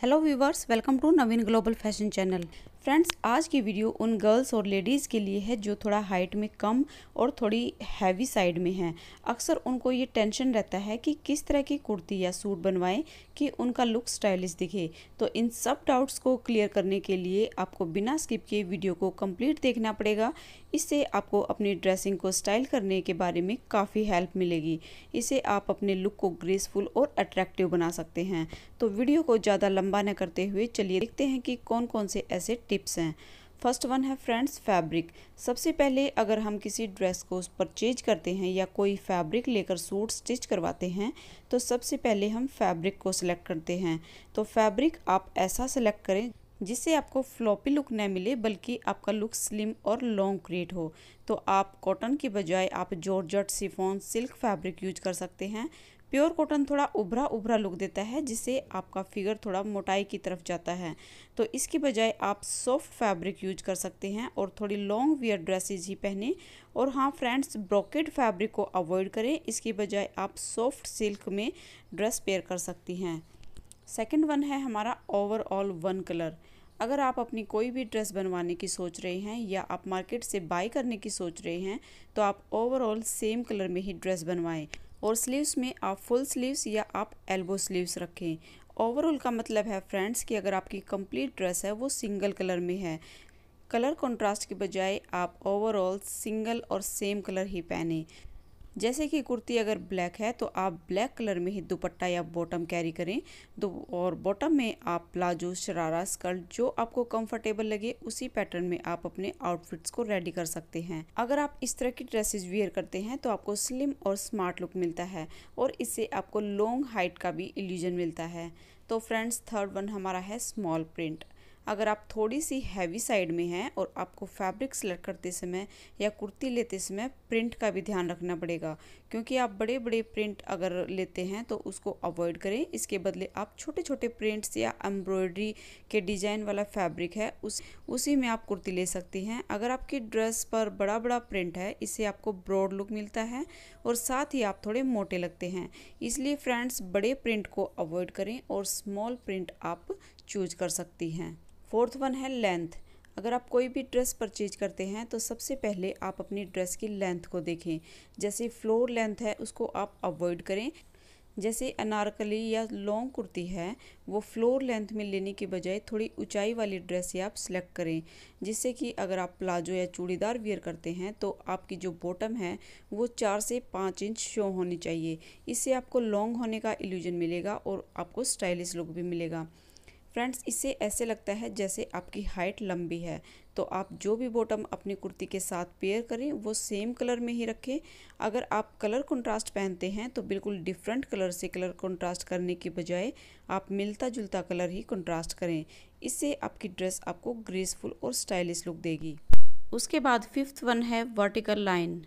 Hello viewers, welcome to Navin Global Fashion Channel. Friends आज की video उन girls और लेडीज़ के लिए है जो थोड़ा हाइट में कम और थोड़ी हैवी साइड में हैं अक्सर उनको ये टेंशन रहता है कि किस तरह की कुर्ती या सूट बनवाएं कि उनका लुक स्टाइलिश दिखे तो इन सब डाउट्स को क्लियर करने के लिए आपको बिना स्किप के वीडियो को कंप्लीट देखना पड़ेगा इससे आपको अपनी ड्रेसिंग को स्टाइल करने के बारे में काफ़ी हेल्प मिलेगी इसे आप अपने लुक को ग्रेसफुल और अट्रैक्टिव बना सकते हैं तो वीडियो को ज़्यादा लंबा न करते हुए चलिए देखते हैं कि कौन कौन से ऐसे टिप्स हैं फर्स्ट वन है फ्रेंड्स फैब्रिक सबसे पहले अगर हम किसी ड्रेस को परचेज करते हैं या कोई फैब्रिक लेकर सूट स्टिच करवाते हैं तो सबसे पहले हम फैब्रिक को सिलेक्ट करते हैं तो फैब्रिक आप ऐसा सेलेक्ट करें जिससे आपको फ्लॉपी लुक न मिले बल्कि आपका लुक स्लिम और लॉन्ग क्रिएट हो तो आप कॉटन की बजाय आप georgette chiffon silk fabric use कर सकते हैं प्योर कॉटन थोड़ा उभरा उभरा लुक देता है जिससे आपका फिगर थोड़ा मोटाई की तरफ जाता है तो इसके बजाय आप सॉफ्ट फैब्रिक यूज कर सकते हैं और थोड़ी लॉन्ग वियर ड्रेसेज ही पहने और हाँ फ्रेंड्स ब्रोकेड फैब्रिक को अवॉइड करें इसकी बजाय आप सॉफ्ट सिल्क में ड्रेस पेयर कर सकती हैं सेकेंड वन है हमारा ओवरऑल वन कलर अगर आप अपनी कोई भी ड्रेस बनवाने की सोच रहे हैं या आप मार्केट से बाई करने की सोच रहे हैं तो आप ओवरऑल सेम कलर में ही ड्रेस बनवाएं और स्लीव्स में आप फुल स्लीव्स या आप एल्बो स्लीव्स रखें ओवरऑल का मतलब है फ्रेंड्स कि अगर आपकी कंप्लीट ड्रेस है वो सिंगल कलर में है कलर कंट्रास्ट के बजाय आप ओवरऑल सिंगल और सेम कलर ही पहने जैसे कि कुर्ती अगर ब्लैक है तो आप ब्लैक कलर में ही दुपट्टा या बॉटम कैरी करें तो और बॉटम में आप प्लाजो शरारा स्कर्ट जो आपको कंफर्टेबल लगे उसी पैटर्न में आप अपने आउटफिट्स को रेडी कर सकते हैं अगर आप इस तरह की ड्रेसेस वेयर करते हैं तो आपको स्लिम और स्मार्ट लुक मिलता है और इससे आपको लॉन्ग हाइट का भी इल्यूजन मिलता है तो फ्रेंड्स थर्ड वन हमारा है स्मॉल प्रिंट अगर आप थोड़ी सी हैवी साइड में हैं और आपको फैब्रिक सेलेक्ट करते समय या कुर्ती लेते समय प्रिंट का भी ध्यान रखना पड़ेगा क्योंकि आप बड़े बड़े प्रिंट अगर लेते हैं तो उसको अवॉइड करें इसके बदले आप छोटे छोटे प्रिंट्स या एम्ब्रॉयडरी के डिज़ाइन वाला फैब्रिक है उस उसी में आप कुर्ती ले सकती हैं अगर आपकी ड्रेस पर बड़ा बड़ा प्रिंट है इससे आपको ब्रॉड लुक मिलता है और साथ ही आप थोड़े मोटे लगते हैं इसलिए फ्रेंड्स बड़े प्रिंट को अवॉइड करें और स्मॉल प्रिंट आप चूज कर सकती हैं फोर्थ वन है लेंथ अगर आप कोई भी ड्रेस परचेज करते हैं तो सबसे पहले आप अपनी ड्रेस की लेंथ को देखें जैसे फ्लोर लेंथ है उसको आप अवॉइड करें जैसे अनारकली या लॉन्ग कुर्ती है वो फ्लोर लेंथ में लेने के बजाय थोड़ी ऊंचाई वाली ड्रेस आप सिलेक्ट करें जिससे कि अगर आप प्लाजो या चूड़ीदार वियर करते हैं तो आपकी जो बॉटम है वो चार से पाँच इंच शो होनी चाहिए इससे आपको लॉन्ग होने का इल्यूजन मिलेगा और आपको स्टाइलिश लुक भी मिलेगा फ्रेंड्स इससे ऐसे लगता है जैसे आपकी हाइट लंबी है तो आप जो भी बॉटम अपनी कुर्ती के साथ पेयर करें वो सेम कलर में ही रखें अगर आप कलर कंट्रास्ट पहनते हैं तो बिल्कुल डिफरेंट कलर से कलर कंट्रास्ट करने के बजाय आप मिलता जुलता कलर ही कंट्रास्ट करें इससे आपकी ड्रेस आपको ग्रेसफुल और स्टाइलिश लुक देगी उसके बाद फिफ्थ वन है वर्टिकल लाइन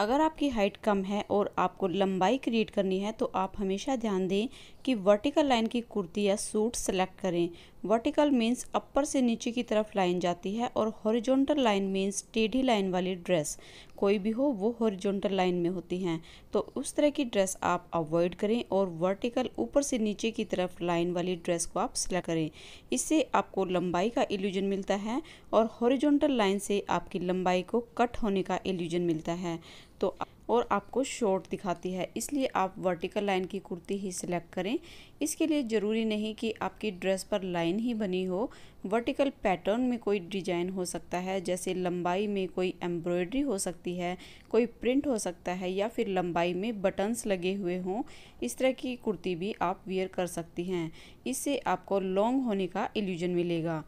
अगर आपकी हाइट कम है और आपको लंबाई क्रिएट करनी है तो आप हमेशा ध्यान दें कि वर्टिकल लाइन की कुर्ती या सूट सेलेक्ट करें वर्टिकल मीन्स अपर से नीचे की तरफ लाइन जाती है और हॉरिजॉन्टल लाइन मीन्स टेढ़ी लाइन वाली ड्रेस कोई भी हो वो हॉरिजॉन्टल लाइन में होती हैं तो उस तरह की ड्रेस आप अवॉइड करें और वर्टिकल ऊपर से नीचे की तरफ लाइन वाली ड्रेस को आप सिलेक्ट करें इससे आपको लंबाई का एल्यूजन मिलता है और हॉरिजॉन्टल लाइन से आपकी लंबाई को कट होने का एल्यूजन मिलता है तो और आपको शॉर्ट दिखाती है इसलिए आप वर्टिकल लाइन की कुर्ती ही सिलेक्ट करें इसके लिए ज़रूरी नहीं कि आपकी ड्रेस पर लाइन ही बनी हो वर्टिकल पैटर्न में कोई डिजाइन हो सकता है जैसे लंबाई में कोई एम्ब्रॉयडरी हो सकती है कोई प्रिंट हो सकता है या फिर लंबाई में बटन्स लगे हुए हों इस तरह की कुर्ती भी आप वेयर कर सकती हैं इससे आपको लॉन्ग होने का इल्यूजन मिलेगा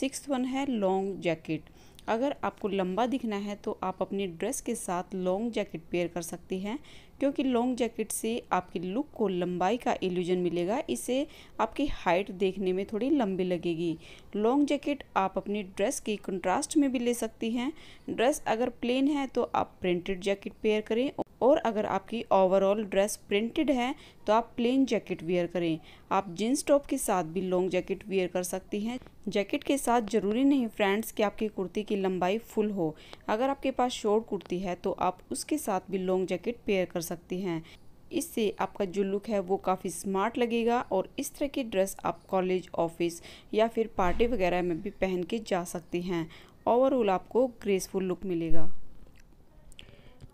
सिक्स वन है लॉन्ग जैकेट अगर आपको लंबा दिखना है तो आप अपनी ड्रेस के साथ लॉन्ग जैकेट पेयर कर सकती हैं क्योंकि लॉन्ग जैकेट से आपके लुक को लंबाई का एल्यूजन मिलेगा इससे आपकी हाइट देखने में थोड़ी लंबी लगेगी लॉन्ग जैकेट आप अपनी ड्रेस के कंट्रास्ट में भी ले सकती हैं ड्रेस अगर प्लेन है तो आप प्रिंटेड जैकेट पेयर करें और अगर आपकी ओवरऑल ड्रेस प्रिंटेड है तो आप प्लेन जैकेट वेयर करें आप जींस टॉप के साथ भी लॉन्ग जैकेट वेयर कर सकती हैं जैकेट के साथ ज़रूरी नहीं फ्रेंड्स कि आपकी कुर्ती की लंबाई फुल हो अगर आपके पास शॉर्ट कुर्ती है तो आप उसके साथ भी लॉन्ग जैकेट पेयर कर सकती हैं इससे आपका जो लुक है वो काफ़ी स्मार्ट लगेगा और इस तरह की ड्रेस आप कॉलेज ऑफिस या फिर पार्टी वगैरह में भी पहन के जा सकती हैं ओवरऑल आपको ग्रेसफुल लुक मिलेगा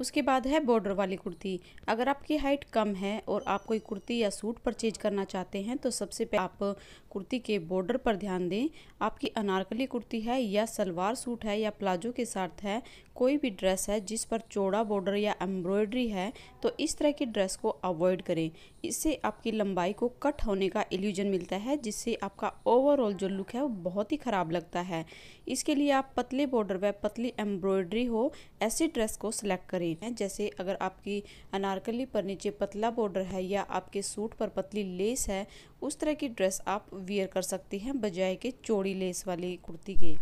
उसके बाद है बॉर्डर वाली कुर्ती अगर आपकी हाइट कम है और आप कोई कुर्ती या सूट परचेज करना चाहते हैं तो सबसे पहले आप कुर्ती के बॉर्डर पर ध्यान दें आपकी अनारकली कुर्ती है या सलवार सूट है या प्लाजो के साथ है कोई भी ड्रेस है जिस पर चौड़ा बॉर्डर या एम्ब्रॉयडरी है तो इस तरह की ड्रेस को अवॉइड करें इससे आपकी लंबाई को कट होने का एल्यूजन मिलता है जिससे आपका ओवरऑल जो लुक है वो बहुत ही ख़राब लगता है इसके लिए आप पतले बॉर्डर व पतली एम्ब्रॉयडरी हो ऐसी ड्रेस को सिलेक्ट करें डिज़ाइन है जैसे अगर आपकी अनारकली पर नीचे पतला बॉर्डर है या आपके सूट पर पतली लेस है उस तरह की ड्रेस आप वियर कर सकती हैं बजाय के चौड़ी लेस वाली कुर्ती के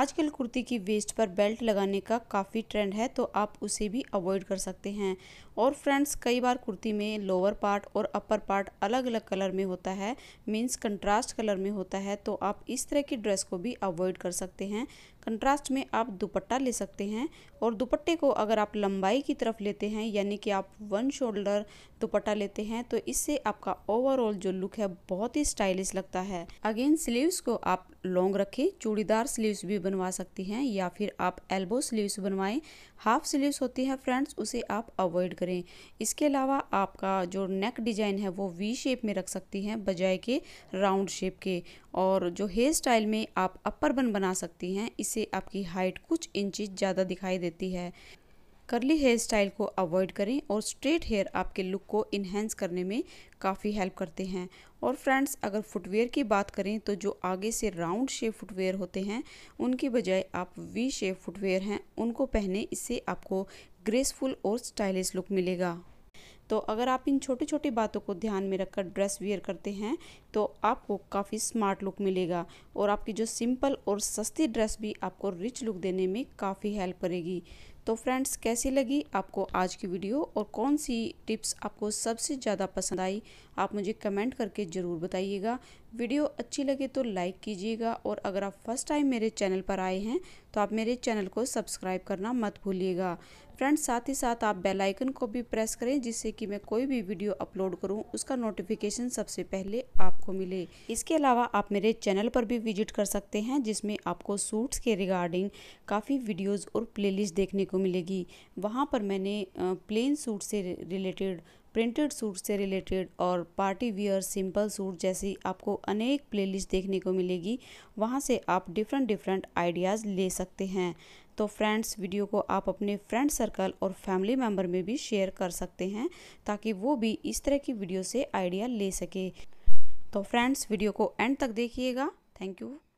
आजकल कुर्ती की वेस्ट पर बेल्ट लगाने का काफ़ी ट्रेंड है तो आप उसे भी अवॉइड कर सकते हैं और फ्रेंड्स कई बार कुर्ती में लोअर पार्ट और अपर पार्ट अलग अलग कलर में होता है मीन्स कंट्रास्ट कलर में होता है तो आप इस तरह की ड्रेस को भी अवॉइड कर सकते हैं कंट्रास्ट में आप दुपट्टा ले सकते हैं और दुपट्टे को अगर आप लंबाई की तरफ लेते हैं यानी कि आप वन शोल्डर दुपट्टा लेते हैं तो इससे आपका ओवरऑल जो लुक है बहुत ही स्टाइलिश लगता है अगेन स्लीव्स को आप लॉन्ग रखें चूड़ीदार स्लीव्स भी बनवा सकती हैं या फिर आप एल्बो स्लीव्स बनवाएं हाफ स्लीव्स होती है फ्रेंड्स उसे आप अवॉइड करें इसके अलावा आपका जो नेक डिज़ाइन है वो वी शेप में रख सकती हैं बजाय के राउंड शेप के और जो हेयर स्टाइल में आप अपर बन बना सकती हैं इससे आपकी हाइट कुछ इंचज ज़्यादा दिखाई देती है करली हेयर स्टाइल को अवॉइड करें और स्ट्रेट हेयर आपके लुक को इन्हेंस करने में काफ़ी हेल्प करते हैं और फ्रेंड्स अगर फुटवेयर की बात करें तो जो आगे से राउंड शेप फुटवेयर होते हैं उनकी बजाय आप वी शेप फुटवेयर हैं उनको पहने इससे आपको ग्रेसफुल और स्टाइलिश लुक मिलेगा तो अगर आप इन छोटी छोटी बातों को ध्यान में रखकर ड्रेस वेयर करते हैं तो आपको काफ़ी स्मार्ट लुक मिलेगा और आपकी जो सिंपल और सस्ती ड्रेस भी आपको रिच लुक देने में काफ़ी हेल्प करेगी तो फ्रेंड्स कैसी लगी आपको आज की वीडियो और कौन सी टिप्स आपको सबसे ज़्यादा पसंद आई आप मुझे कमेंट करके ज़रूर बताइएगा वीडियो अच्छी लगे तो लाइक कीजिएगा और अगर आप फर्स्ट टाइम मेरे चैनल पर आए हैं तो आप मेरे चैनल को सब्सक्राइब करना मत भूलिएगा फ्रेंड्स साथ ही साथ आप बेल आइकन को भी प्रेस करें जिससे कि मैं कोई भी वीडियो अपलोड करूं उसका नोटिफिकेशन सबसे पहले आपको मिले इसके अलावा आप मेरे चैनल पर भी विजिट कर सकते हैं जिसमें आपको सूट्स के रिगार्डिंग काफ़ी वीडियोज़ और प्लेलिस्ट देखने को मिलेगी वहाँ पर मैंने प्लेन सूट से रिलेटेड प्रिंटेड सूट से रिलेटेड और पार्टी वियर सिंपल सूट जैसी आपको अनेक प्लेलिस्ट देखने को मिलेगी वहाँ से आप डिफरेंट डिफरेंट आइडियाज़ ले सकते हैं तो फ्रेंड्स वीडियो को आप अपने फ्रेंड सर्कल और फैमिली मेम्बर में भी शेयर कर सकते हैं ताकि वो भी इस तरह की वीडियो से आइडिया ले सके तो फ्रेंड्स वीडियो को एंड तक देखिएगा थैंक यू